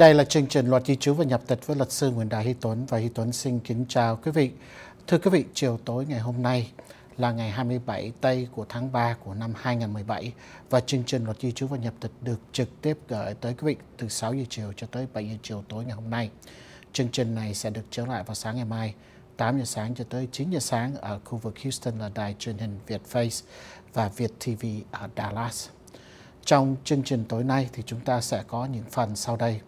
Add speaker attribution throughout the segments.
Speaker 1: Đây là chương trình Luật Di trú và Nhập tịch với luật sư Nguyễn Đại Hy Tuấn và Hy Tuấn xin kính chào quý vị. Thưa quý vị, chiều tối ngày hôm nay là ngày 27 Tây của tháng 3 của năm 2017 và chương trình Luật Di trú và Nhập tịch được trực tiếp gửi tới quý vị từ 6 giờ chiều cho tới 7 giờ chiều tối ngày hôm nay. Chương trình này sẽ được trở lại vào sáng ngày mai 8 giờ sáng cho tới 9 giờ sáng ở khu vực Houston là đài truyền hình Việt Face và Việt TV ở Dallas. Trong chương trình tối nay thì chúng ta sẽ có những phần sau đây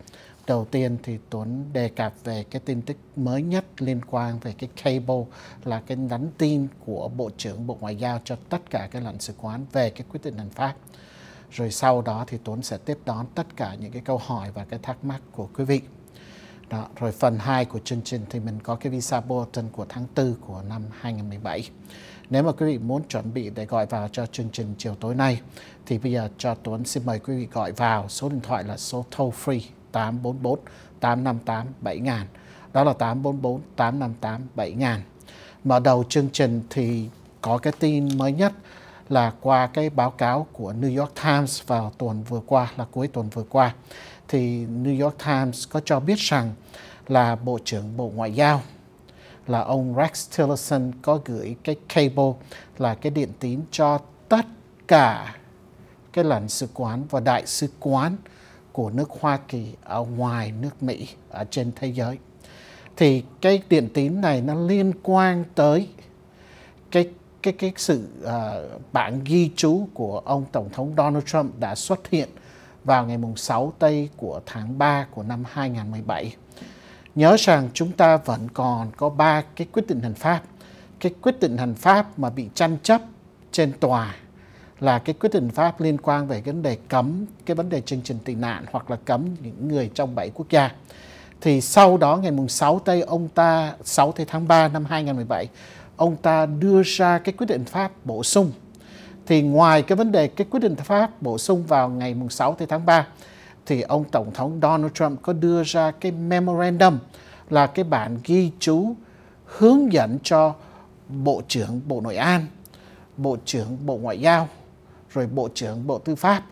Speaker 1: đầu tiên thì Tuấn đề cập về cái tin tức mới nhất liên quan về cái cable là cái nhắn tin của Bộ trưởng Bộ Ngoại giao cho tất cả các lãnh sự quán về cái quyết định hành pháp. Rồi sau đó thì Tuấn sẽ tiếp đón tất cả những cái câu hỏi và cái thắc mắc của quý vị. Đó, rồi phần 2 của chương trình thì mình có cái visa bulletin của tháng 4 của năm 2017. Nếu mà quý vị muốn chuẩn bị để gọi vào cho chương trình chiều tối nay thì bây giờ cho Tuấn xin mời quý vị gọi vào số điện thoại là số toll free 844 858 7000. Đó là 844 858 7000. Mở đầu chương trình thì có cái tin mới nhất là qua cái báo cáo của New York Times vào tuần vừa qua là cuối tuần vừa qua thì New York Times có cho biết rằng là Bộ trưởng Bộ Ngoại giao là ông Rex Tillerson có gửi cái cable là cái điện tín cho tất cả cái lãnh sự quán và đại sứ quán của nước Hoa Kỳ ở ngoài nước Mỹ ở trên thế giới. Thì cái điện tín này nó liên quan tới cái cái cái sự uh, bản ghi chú của ông tổng thống Donald Trump đã xuất hiện vào ngày mùng 6 tây của tháng 3 của năm 2017. Nhớ rằng chúng ta vẫn còn có ba cái quyết định hành pháp. Cái quyết định hành pháp mà bị tranh chấp trên tòa là cái quyết định Pháp liên quan về vấn đề cấm cái vấn đề chương trình tị nạn hoặc là cấm những người trong bảy quốc gia. Thì sau đó ngày mùng 6 tây ông ta 6 tây tháng 3 năm 2017, ông ta đưa ra cái quyết định Pháp bổ sung. Thì ngoài cái vấn đề cái quyết định Pháp bổ sung vào ngày mùng 6 tây tháng 3 thì ông tổng thống Donald Trump có đưa ra cái memorandum là cái bản ghi chú hướng dẫn cho Bộ trưởng Bộ Nội an, Bộ trưởng Bộ Ngoại giao rồi Bộ trưởng Bộ Tư pháp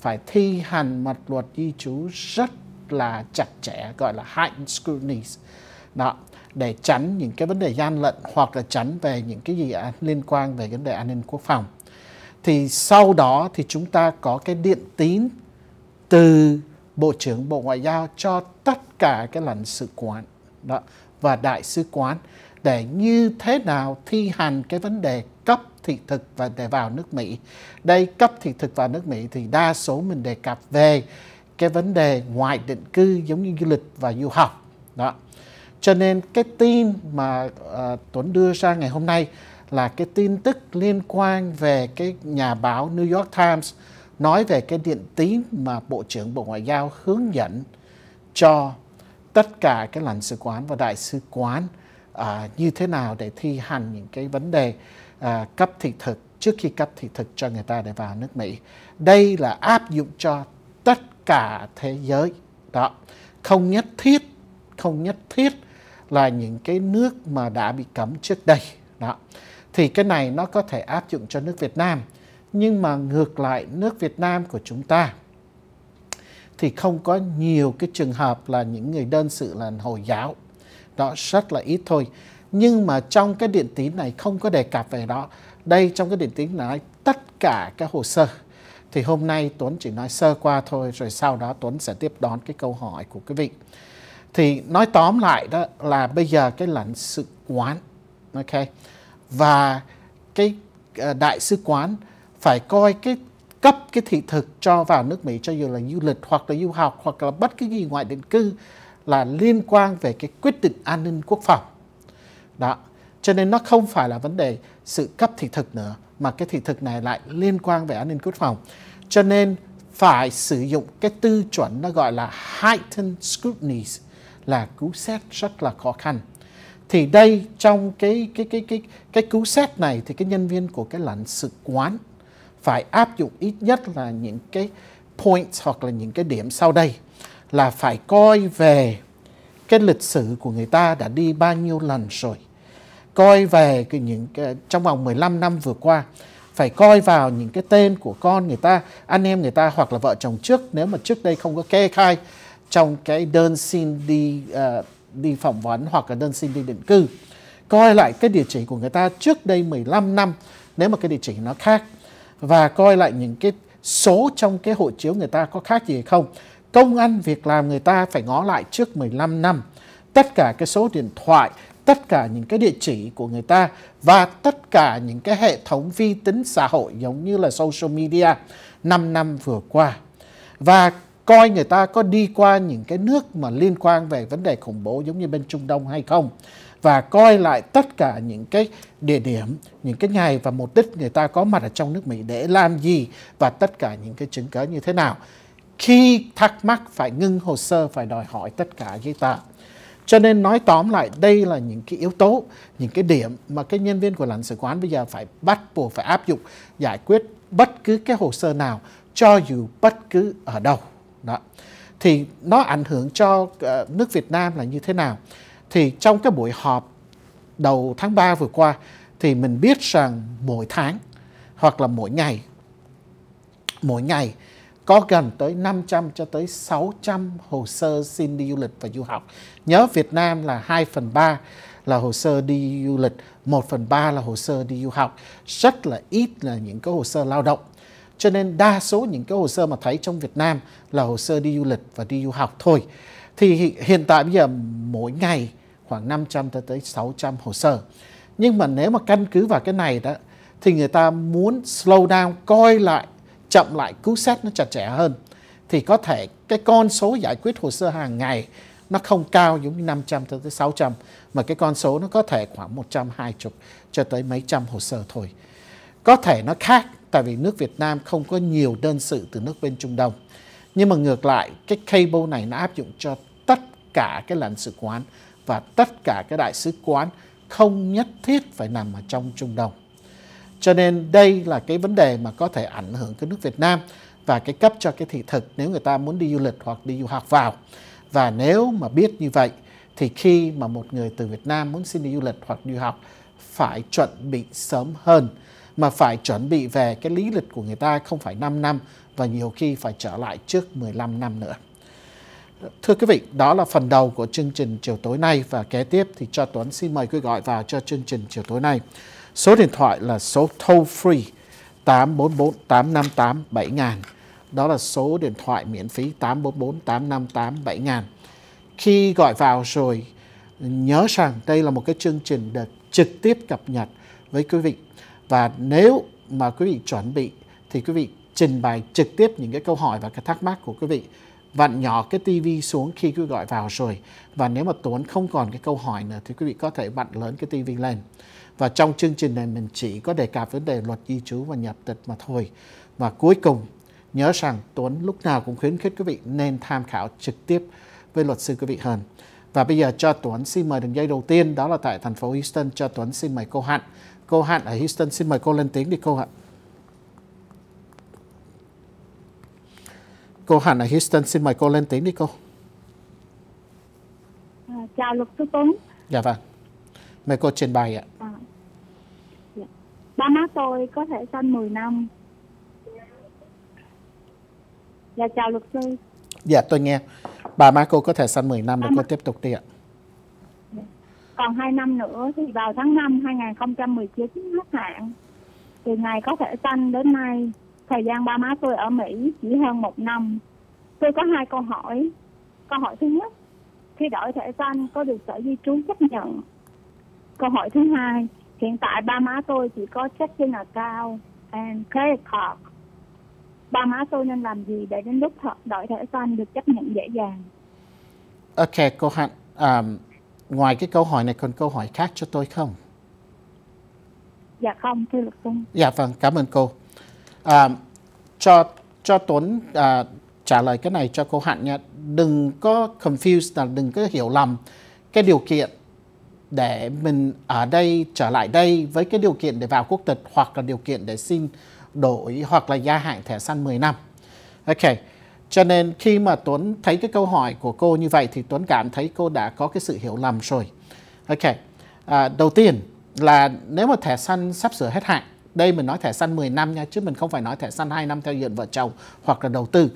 Speaker 1: phải thi hành một luật di trú rất là chặt chẽ gọi là heightened scrutiny đó để tránh những cái vấn đề gian lận hoặc là tránh về những cái gì liên quan về vấn đề an ninh quốc phòng thì sau đó thì chúng ta có cái điện tín từ bộ trưởng bộ ngoại giao cho tất cả các lãnh sự quán đó và đại sứ quán để như thế nào thi hành cái vấn đề cấp thị thực và để vào nước Mỹ. Đây cấp thị thực vào nước Mỹ thì đa số mình đề cập về cái vấn đề ngoại định cư giống như du lịch và du học. Đó. Cho nên cái tin mà uh, Tuấn đưa ra ngày hôm nay là cái tin tức liên quan về cái nhà báo New York Times nói về cái điện tín mà Bộ trưởng Bộ Ngoại giao hướng dẫn cho tất cả các lãnh sứ quán và đại sứ quán uh, như thế nào để thi hành những cái vấn đề À, cấp thị thực trước khi cấp thị thực cho người ta để vào nước Mỹ. Đây là áp dụng cho tất cả thế giới. Đó. Không nhất thiết, không nhất thiết là những cái nước mà đã bị cấm trước đây. Đó. Thì cái này nó có thể áp dụng cho nước Việt Nam. Nhưng mà ngược lại nước Việt Nam của chúng ta thì không có nhiều cái trường hợp là những người đơn sự là Hồi giáo. Đó rất là ít thôi nhưng mà trong cái điện tín này không có đề cập về đó đây trong cái điện tín nói tất cả các hồ sơ thì hôm nay Tuấn chỉ nói sơ qua thôi rồi sau đó Tuấn sẽ tiếp đón cái câu hỏi của quý vị thì nói tóm lại đó là bây giờ cái lãnh sự quán ok và cái ờ, đại sứ quán phải coi cái cấp cái thị thực cho vào nước Mỹ cho dù là du lịch hoặc là du học hoặc là bất cứ gì ngoại định cư là liên quan về cái quyết định an ninh quốc phòng đó cho nên nó không phải là vấn đề sự cấp thị thực nữa mà cái thị thực này lại liên quan về an ninh quốc phòng cho nên phải sử dụng cái tư chuẩn nó gọi là heightened scrutiny là cứu xét rất là khó khăn thì đây trong cái cái cái cái cái cứu xét này thì cái nhân viên của cái lãnh sự quán phải áp dụng ít nhất là những cái points hoặc là những cái điểm sau đây là phải coi về cái lịch sử của người ta đã đi bao nhiêu lần rồi coi về cái những cái, trong vòng 15 năm vừa qua phải coi vào những cái tên của con người ta, anh em người ta hoặc là vợ chồng trước nếu mà trước đây không có kê khai trong cái đơn xin đi uh, đi phỏng vấn hoặc là đơn xin đi định cư. Coi lại cái địa chỉ của người ta trước đây 15 năm nếu mà cái địa chỉ nó khác và coi lại những cái số trong cái hộ chiếu người ta có khác gì hay không. Công ăn việc làm người ta phải ngó lại trước 15 năm. Tất cả cái số điện thoại, tất cả những cái địa chỉ của người ta và tất cả những cái hệ thống vi tính xã hội giống như là social media 5 năm vừa qua. Và coi người ta có đi qua những cái nước mà liên quan về vấn đề khủng bố giống như bên Trung Đông hay không và coi lại tất cả những cái địa điểm, những cái ngày và mục đích người ta có mặt ở trong nước Mỹ để làm gì và tất cả những cái chứng cứ như thế nào. Khi thắc mắc phải ngưng hồ sơ phải đòi hỏi tất cả giấy tờ. Cho nên nói tóm lại đây là những cái yếu tố, những cái điểm mà cái nhân viên của lãnh sự quán bây giờ phải bắt buộc phải áp dụng giải quyết bất cứ cái hồ sơ nào cho dù bất cứ ở đâu. Đó. Thì nó ảnh hưởng cho ờ, nước Việt Nam là như thế nào? Thì trong cái buổi họp đầu tháng 3 vừa qua thì mình biết rằng mỗi tháng hoặc là mỗi ngày mỗi ngày có gần tới 500 cho tới 600 hồ sơ xin đi du lịch và du học. Nhớ Việt Nam là 2 phần 3 là hồ sơ đi du lịch, 1 phần 3 là hồ sơ đi du học. Rất là ít là những cái hồ sơ lao động. Cho nên đa số những cái hồ sơ mà thấy trong Việt Nam là hồ sơ đi du lịch và đi du học thôi. Thì hiện tại bây giờ mỗi ngày khoảng 500 tới tới 600 hồ sơ. Nhưng mà nếu mà căn cứ vào cái này đó thì người ta muốn slow down coi lại chậm lại cứu xét nó chặt chẽ hơn thì có thể cái con số giải quyết hồ sơ hàng ngày nó không cao giống như 500 tới 600 mà cái con số nó có thể khoảng 120 cho tới mấy trăm hồ sơ thôi. Có thể nó khác tại vì nước Việt Nam không có nhiều đơn sự từ nước bên Trung Đông. Nhưng mà ngược lại cái cable này nó áp dụng cho tất cả cái lãnh sự quán và tất cả cái đại sứ quán không nhất thiết phải nằm ở trong Trung Đông. Cho nên đây là cái vấn đề mà có thể ảnh hưởng cái nước Việt Nam và cái cấp cho cái thị thực nếu người ta muốn đi du lịch hoặc đi du học vào. Và nếu mà biết như vậy thì khi mà một người từ Việt Nam muốn xin đi du lịch hoặc du học phải chuẩn bị sớm hơn mà phải chuẩn bị về cái lý lịch của người ta không phải 5 năm và nhiều khi phải trở lại trước 15 năm nữa. Thưa quý vị, đó là phần đầu của chương trình chiều tối nay và kế tiếp thì cho Tuấn xin mời quý gọi vào cho chương trình chiều tối nay. Số điện thoại là số toll free 844 858 7000. Đó là số điện thoại miễn phí 844 858 7000. Khi gọi vào rồi nhớ rằng đây là một cái chương trình được trực tiếp cập nhật với quý vị và nếu mà quý vị chuẩn bị thì quý vị trình bày trực tiếp những cái câu hỏi và cái thắc mắc của quý vị vặn nhỏ cái tivi xuống khi quý gọi vào rồi và nếu mà Tuấn không còn cái câu hỏi nữa thì quý vị có thể vặn lớn cái tivi lên và trong chương trình này mình chỉ có đề cập vấn đề luật di trú và nhập tịch mà thôi. Và cuối cùng nhớ rằng Tuấn lúc nào cũng khuyến khích quý vị nên tham khảo trực tiếp với luật sư quý vị hơn. Và bây giờ cho Tuấn xin mời đường dây đầu tiên đó là tại thành phố Houston cho Tuấn xin mời cô Hạnh. Cô Hạnh ở Houston xin mời cô lên tiếng đi cô Hạnh. Cô Hạnh ở Houston xin mời cô lên tiếng đi cô.
Speaker 2: À, chào luật sư Tuấn.
Speaker 1: Dạ vâng. Mời cô trình bày ạ.
Speaker 2: À, ba má tôi có thể sinh 10 năm dạ chào luật sư
Speaker 1: dạ tôi nghe bà má cô có thể sinh 10 năm để cô tiếp tục đi ạ
Speaker 2: còn 2 năm nữa thì vào tháng 5 2019 hết hạn từ ngày có thể sanh đến nay thời gian ba má tôi ở Mỹ chỉ hơn một năm tôi có hai câu hỏi câu hỏi thứ nhất khi đổi thể sanh có được sở di trú chấp nhận câu hỏi thứ hai Hiện tại ba má tôi chỉ có chất trên là cao and credit card. Ba má tôi nên làm gì để đến lúc đổi thẻ xanh được chấp nhận dễ dàng?
Speaker 1: Ok, cô Hạnh, um, ngoài cái câu hỏi này còn câu hỏi khác cho tôi không?
Speaker 2: Dạ không, thưa luật sư.
Speaker 1: Dạ vâng, cảm ơn cô. Um, cho cho Tuấn uh, trả lời cái này cho cô Hạnh nha. Đừng có confuse là đừng có hiểu lầm cái điều kiện để mình ở đây trở lại đây với cái điều kiện để vào quốc tịch hoặc là điều kiện để xin đổi hoặc là gia hạn thẻ săn 10 năm. Ok. Cho nên khi mà Tuấn thấy cái câu hỏi của cô như vậy thì Tuấn cảm thấy cô đã có cái sự hiểu lầm rồi. Ok. À, đầu tiên là nếu mà thẻ săn sắp sửa hết hạn, đây mình nói thẻ săn 10 năm nha chứ mình không phải nói thẻ săn 2 năm theo diện vợ chồng hoặc là đầu tư.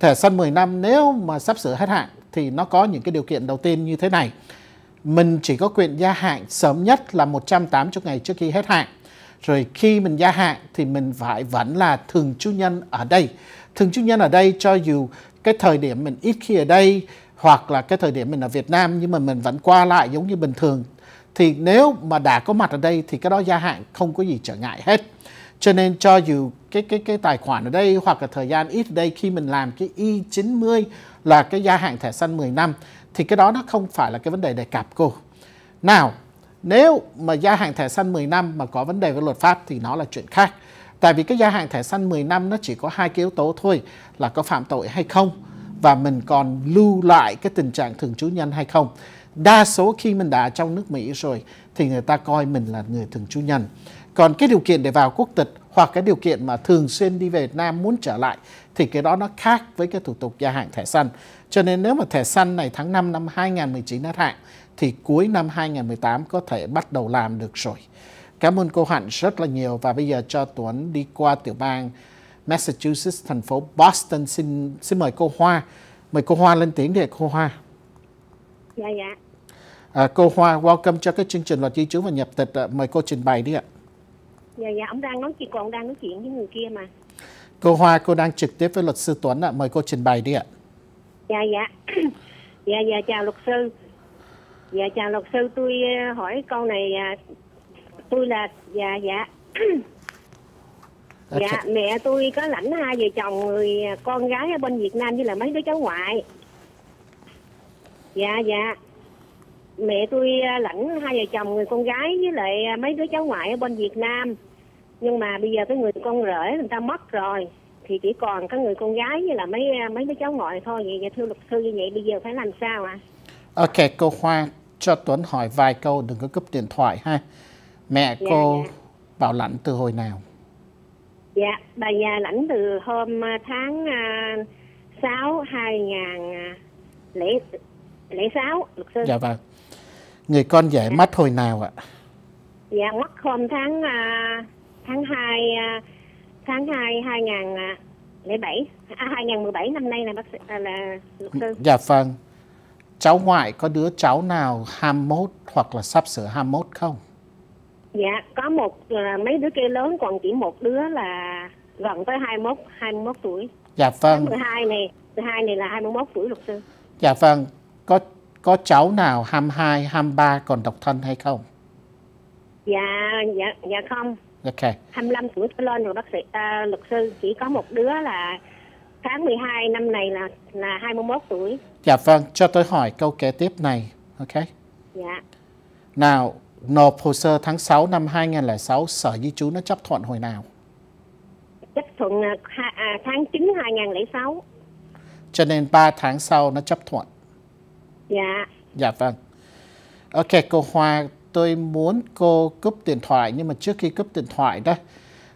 Speaker 1: Thẻ săn 10 năm nếu mà sắp sửa hết hạn thì nó có những cái điều kiện đầu tiên như thế này mình chỉ có quyền gia hạn sớm nhất là 180 ngày trước khi hết hạn. Rồi khi mình gia hạn thì mình phải vẫn là thường trú nhân ở đây. Thường trú nhân ở đây cho dù cái thời điểm mình ít khi ở đây hoặc là cái thời điểm mình ở Việt Nam nhưng mà mình vẫn qua lại giống như bình thường thì nếu mà đã có mặt ở đây thì cái đó gia hạn không có gì trở ngại hết cho nên cho dù cái cái cái tài khoản ở đây hoặc là thời gian ít ở đây khi mình làm cái Y90 là cái gia hạn thẻ xanh 10 năm thì cái đó nó không phải là cái vấn đề đề cập cô. Nào, nếu mà gia hạn thẻ xanh 10 năm mà có vấn đề với luật pháp thì nó là chuyện khác. Tại vì cái gia hạn thẻ xanh 10 năm nó chỉ có hai cái yếu tố thôi là có phạm tội hay không và mình còn lưu lại cái tình trạng thường trú nhân hay không. Đa số khi mình đã trong nước Mỹ rồi thì người ta coi mình là người thường trú nhân. Còn cái điều kiện để vào quốc tịch hoặc cái điều kiện mà thường xuyên đi về Việt Nam muốn trở lại thì cái đó nó khác với cái thủ tục gia hạn thẻ xanh. Cho nên nếu mà thẻ xanh này tháng 5 năm 2019 hết hạn thì cuối năm 2018 có thể bắt đầu làm được rồi. Cảm ơn cô Hạnh rất là nhiều và bây giờ cho Tuấn đi qua tiểu bang Massachusetts, thành phố Boston. Xin xin mời cô Hoa. Mời cô Hoa lên tiếng để cô Hoa. Dạ dạ. À, cô Hoa, welcome cho cái chương trình luật di trú và nhập tịch. Mời cô trình bày đi ạ. Dạ
Speaker 3: dạ dạ ông đang nói chuyện còn đang nói chuyện với người kia mà
Speaker 1: cô Hoa cô đang trực tiếp với luật sư Tuấn ạ à. mời cô trình bày đi ạ
Speaker 3: dạ dạ dạ dạ chào luật sư dạ chào luật sư tôi ờ, hỏi câu này à, tôi là dạ dạ à, dạ mẹ tôi có lãnh hai vợ chồng người à, con gái ở bên Việt Nam với là mấy đứa cháu ngoại dạ dạ mẹ tôi lãnh hai vợ chồng người con gái với lại mấy đứa cháu ngoại ở bên Việt Nam nhưng mà bây giờ cái người con rể người ta mất rồi thì chỉ còn cái người con gái với là mấy à, mấy đứa cháu ngoại thôi vậy, vậy thưa luật sư như vậy bây giờ phải làm sao ạ
Speaker 1: à? ok cô hoa cho tuấn hỏi vài câu đừng có cúp điện thoại ha mẹ dạ, cô dạ. bảo lãnh từ hồi nào
Speaker 3: dạ bà già lãnh từ hôm à, tháng à, sáu hai nghìn lẻ lẻ sáu luật sư dạ vâng
Speaker 1: người con dễ dạ. mất hồi nào ạ
Speaker 3: dạ mất hôm tháng tháng 2 à, tháng 2 2007 à 2017 năm nay là bác sĩ à, là luật sư. Dạ
Speaker 1: vâng. Cháu ngoại có đứa cháu nào 21 hoặc là sắp sửa 21 không?
Speaker 3: Dạ, có một à, mấy đứa kia lớn còn chỉ một đứa là gần tới 21 21 tuổi.
Speaker 1: Dạ vâng. Tháng hai
Speaker 3: này, hai này là 21 tuổi luật sư.
Speaker 1: Dạ vâng. Có có cháu nào 22, 23 còn độc thân hay không?
Speaker 3: Dạ, dạ, dạ không. Okay. 25 tuổi trở lên rồi bác sĩ à, luật sư chỉ có một đứa là tháng 12 năm này là là 21 tuổi.
Speaker 1: Dạ vâng, cho tôi hỏi câu kế tiếp này, ok? Dạ. Nào, nộp hồ sơ tháng 6 năm 2006 Sở Di trú nó chấp thuận hồi nào?
Speaker 3: Chấp thuận à, à tháng 9 2006.
Speaker 1: Cho nên 3 tháng sau nó chấp thuận. Dạ. Dạ vâng. Ok, cô Hoa tôi muốn cô cúp điện thoại nhưng mà trước khi cúp điện thoại đó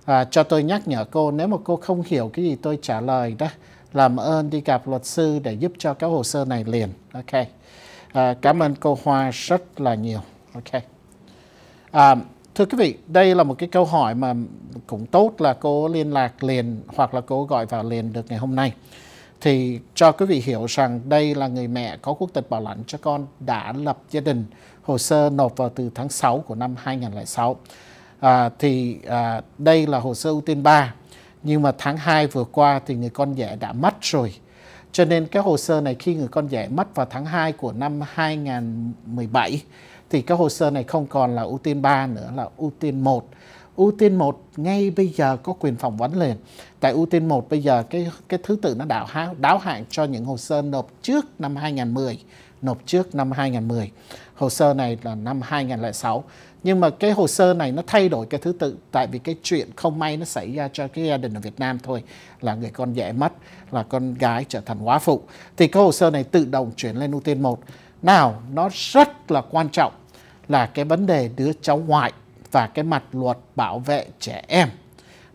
Speaker 1: à, cho tôi nhắc nhở cô nếu mà cô không hiểu cái gì tôi trả lời đó làm ơn đi gặp luật sư để giúp cho cái hồ sơ này liền ok à, cảm ơn cô Hoa rất là nhiều ok à, thưa quý vị đây là một cái câu hỏi mà cũng tốt là cô liên lạc liền hoặc là cô gọi vào liền được ngày hôm nay thì cho quý vị hiểu rằng đây là người mẹ có quốc tịch bảo lãnh cho con đã lập gia đình, hồ sơ nộp vào từ tháng 6 của năm 2006. À, thì à, đây là hồ sơ ưu tiên 3, nhưng mà tháng 2 vừa qua thì người con rể đã mất rồi. Cho nên cái hồ sơ này khi người con rể mất vào tháng 2 của năm 2017 thì cái hồ sơ này không còn là ưu tiên 3 nữa là ưu tiên 1 ưu tiên một ngay bây giờ có quyền phỏng vấn liền tại ưu tiên một bây giờ cái cái thứ tự nó đảo hạn đáo hạn cho những hồ sơ nộp trước năm 2010 nộp trước năm 2010 hồ sơ này là năm 2006 nhưng mà cái hồ sơ này nó thay đổi cái thứ tự tại vì cái chuyện không may nó xảy ra cho cái gia đình ở Việt Nam thôi là người con dễ mất là con gái trở thành quá phụ thì cái hồ sơ này tự động chuyển lên ưu tiên một nào nó rất là quan trọng là cái vấn đề đứa cháu ngoại và cái mặt luật bảo vệ trẻ em.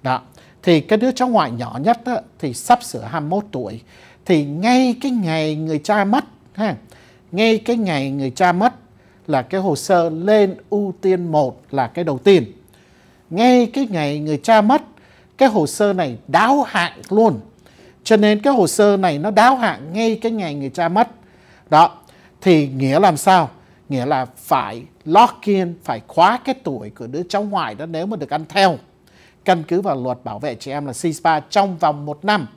Speaker 1: Đó. Thì cái đứa cháu ngoại nhỏ nhất á, thì sắp sửa 21 tuổi thì ngay cái ngày người cha mất ha, ngay cái ngày người cha mất là cái hồ sơ lên ưu tiên 1 là cái đầu tiên. Ngay cái ngày người cha mất cái hồ sơ này đáo hạn luôn. Cho nên cái hồ sơ này nó đáo hạn ngay cái ngày người cha mất. Đó, thì nghĩa làm sao? nghĩa là phải lock in, phải khóa cái tuổi của đứa cháu ngoại đó nếu mà được ăn theo. Căn cứ vào luật bảo vệ trẻ em là CISPA trong vòng một năm,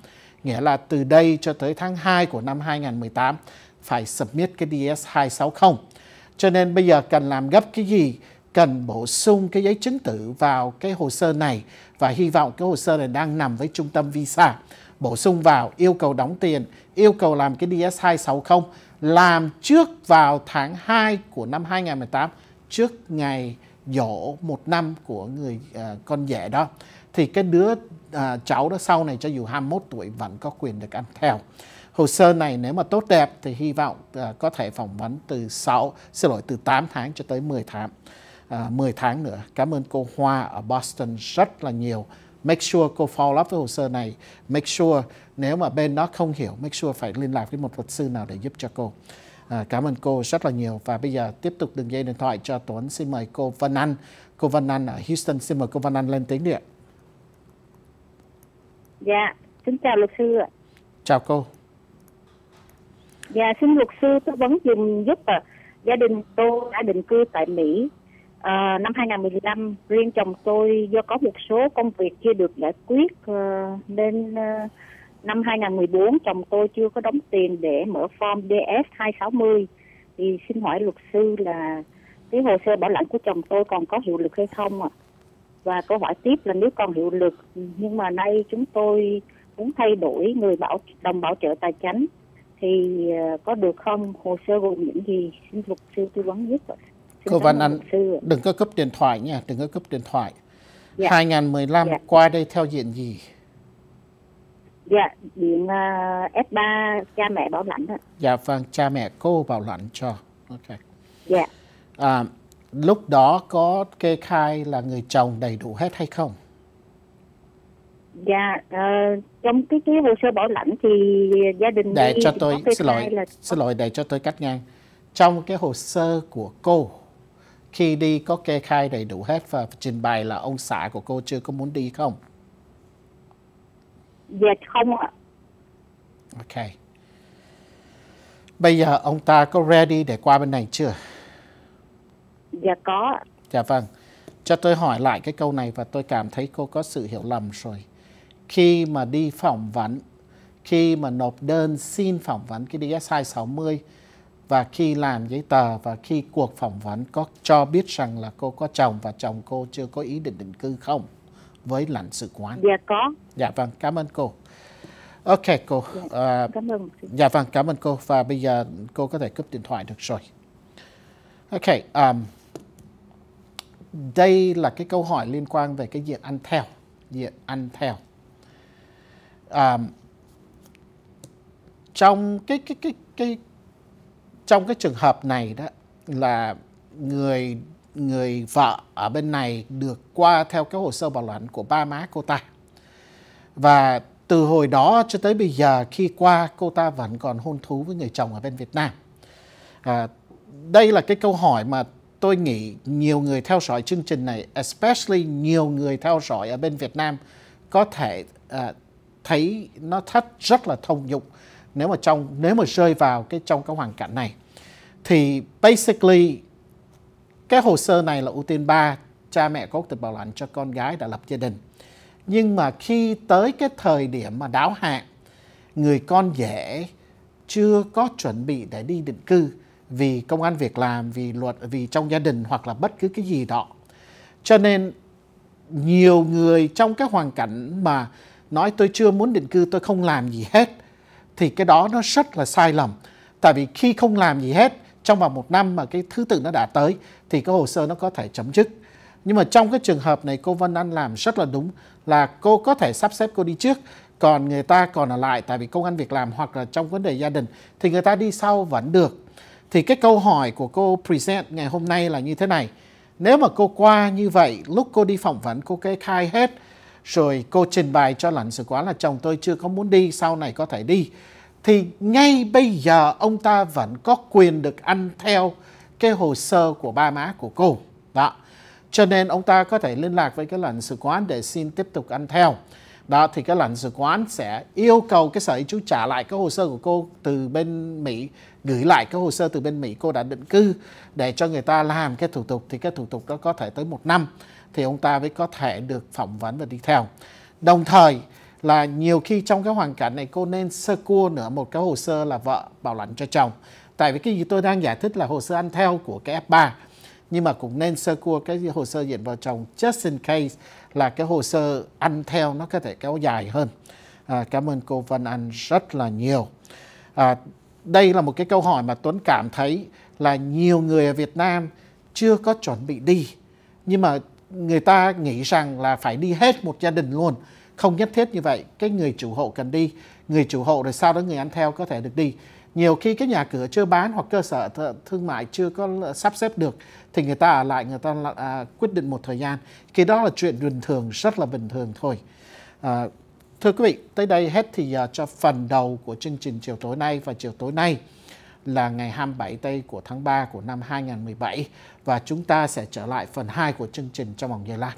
Speaker 1: nghĩa là từ đây cho tới tháng 2 của năm 2018 phải submit cái DS260. Cho nên bây giờ cần làm gấp cái gì? Cần bổ sung cái giấy chứng tử vào cái hồ sơ này và hy vọng cái hồ sơ này đang nằm với trung tâm visa. Bổ sung vào yêu cầu đóng tiền, yêu cầu làm cái DS260 làm trước vào tháng 2 của năm 2018 trước ngày dỗ một năm của người uh, con dẻ đó thì cái đứa uh, cháu đó sau này cho dù 21 tuổi vẫn có quyền được ăn theo hồ sơ này nếu mà tốt đẹp thì hy vọng uh, có thể phỏng vấn từ 6 xin lỗi từ 8 tháng cho tới 10 tháng uh, 10 tháng nữa cảm ơn cô Hoa ở Boston rất là nhiều make sure cô follow up với hồ sơ này make sure nếu mà bên đó không hiểu make sure phải liên lạc với một luật sư nào để giúp cho cô à, cảm ơn cô rất là nhiều và bây giờ tiếp tục đường dây điện thoại cho Tuấn xin mời cô Vân Anh cô Vân Anh ở Houston xin mời cô Vân Anh lên tiếng điện
Speaker 2: dạ kính chào luật sư ạ chào cô dạ xin luật sư tư vấn dùm giúp à. gia đình tôi đã định cư tại Mỹ À, năm 2015 riêng chồng tôi do có một số công việc chưa được giải quyết uh, nên uh, năm 2014 chồng tôi chưa có đóng tiền để mở form DS 260 thì xin hỏi luật sư là cái hồ sơ bảo lãnh của chồng tôi còn có hiệu lực hay không ạ? À? Và câu hỏi tiếp là nếu còn hiệu lực nhưng mà nay chúng tôi muốn thay đổi người bảo đồng bảo trợ tài chính thì uh, có được không? Hồ sơ gồm những gì? Xin luật sư tư vấn giúp ạ. Cô Văn Anh,
Speaker 1: đừng có cấp điện thoại nha, đừng có cấp điện thoại. Dạ. 2015 dạ. qua đây theo diện gì?
Speaker 3: Dạ, điện à, F3 cha mẹ bảo lãnh ạ.
Speaker 1: Dạ vâng, cha mẹ cô bảo lãnh cho. Ok. Dạ. À, lúc đó có kê khai là người chồng đầy đủ hết hay không?
Speaker 2: Dạ, uh, trong cái cái hồ sơ bảo lãnh thì gia đình để cho tôi xin lỗi là... xin
Speaker 1: lỗi để cho tôi cắt ngang. Trong cái hồ sơ của cô khi đi có kê khai đầy đủ hết và trình bày là ông xã của cô chưa có muốn đi không? Dạ không ạ. Ok. Bây giờ ông ta có ready để qua bên này chưa? Dạ có. Dạ vâng. Cho tôi hỏi lại cái câu này và tôi cảm thấy cô có sự hiểu lầm rồi. Khi mà đi phỏng vấn, khi mà nộp đơn xin phỏng vấn cái DS260 và khi làm giấy tờ và khi cuộc phỏng vấn có cho biết rằng là cô có chồng và chồng cô chưa có ý định định cư không với lãnh sự quán? Dạ có. Dạ vâng, cảm ơn cô. Ok cô. Dạ, ờ, cảm ơn. Dạ vâng, cảm ơn cô và bây giờ cô có thể cúp điện thoại được rồi. Ok, um, đây là cái câu hỏi liên quan về cái diện ăn theo, diện ăn theo. Um, trong cái cái cái cái trong cái trường hợp này đó là người người vợ ở bên này được qua theo cái hồ sơ bảo lãnh của ba má cô ta và từ hồi đó cho tới bây giờ khi qua cô ta vẫn còn hôn thú với người chồng ở bên Việt Nam à, đây là cái câu hỏi mà tôi nghĩ nhiều người theo dõi chương trình này especially nhiều người theo dõi ở bên Việt Nam có thể à, thấy nó thắt rất là thông dụng nếu mà trong nếu mà rơi vào cái trong cái hoàn cảnh này thì basically cái hồ sơ này là ưu tiên ba cha mẹ có thể bảo lãnh cho con gái đã lập gia đình nhưng mà khi tới cái thời điểm mà đáo hạn người con dễ chưa có chuẩn bị để đi định cư vì công an việc làm vì luật vì trong gia đình hoặc là bất cứ cái gì đó cho nên nhiều người trong cái hoàn cảnh mà nói tôi chưa muốn định cư tôi không làm gì hết thì cái đó nó rất là sai lầm tại vì khi không làm gì hết trong vòng một năm mà cái thứ tự nó đã tới thì cái hồ sơ nó có thể chấm dứt nhưng mà trong cái trường hợp này cô Vân Anh làm rất là đúng là cô có thể sắp xếp cô đi trước còn người ta còn ở lại tại vì công an việc làm hoặc là trong vấn đề gia đình thì người ta đi sau vẫn được thì cái câu hỏi của cô present ngày hôm nay là như thế này nếu mà cô qua như vậy lúc cô đi phỏng vấn cô kê khai hết rồi cô trình bày cho lãnh sự quán là chồng tôi chưa có muốn đi sau này có thể đi thì ngay bây giờ ông ta vẫn có quyền được ăn theo cái hồ sơ của ba má của cô đó cho nên ông ta có thể liên lạc với cái lãnh sự quán để xin tiếp tục ăn theo đó thì cái lãnh sự quán sẽ yêu cầu cái sở di trú trả lại cái hồ sơ của cô từ bên Mỹ gửi lại cái hồ sơ từ bên Mỹ cô đã định cư để cho người ta làm cái thủ tục thì cái thủ tục đó có thể tới một năm thì ông ta mới có thể được phỏng vấn và đi theo đồng thời là nhiều khi trong cái hoàn cảnh này cô nên sơ cua nữa một cái hồ sơ là vợ bảo lãnh cho chồng tại vì cái gì tôi đang giải thích là hồ sơ ăn theo của cái F3 nhưng mà cũng nên sơ cua cái hồ sơ diện vợ chồng just in case là cái hồ sơ ăn theo nó có thể kéo dài hơn à, cảm ơn cô Văn Anh rất là nhiều à, đây là một cái câu hỏi mà Tuấn cảm thấy là nhiều người ở Việt Nam chưa có chuẩn bị đi nhưng mà người ta nghĩ rằng là phải đi hết một gia đình luôn không nhất thiết như vậy cái người chủ hộ cần đi người chủ hộ rồi sau đó người ăn theo có thể được đi nhiều khi cái nhà cửa chưa bán hoặc cơ sở thương mại chưa có sắp xếp được thì người ta ở lại người ta à, quyết định một thời gian cái đó là chuyện bình thường rất là bình thường thôi à, thưa quý vị tới đây hết thì uh, cho phần đầu của chương trình chiều tối nay và chiều tối nay là ngày 27 Tây của tháng 3 của năm 2017 và chúng ta sẽ trở lại phần 2 của chương trình trong vòng giây lát.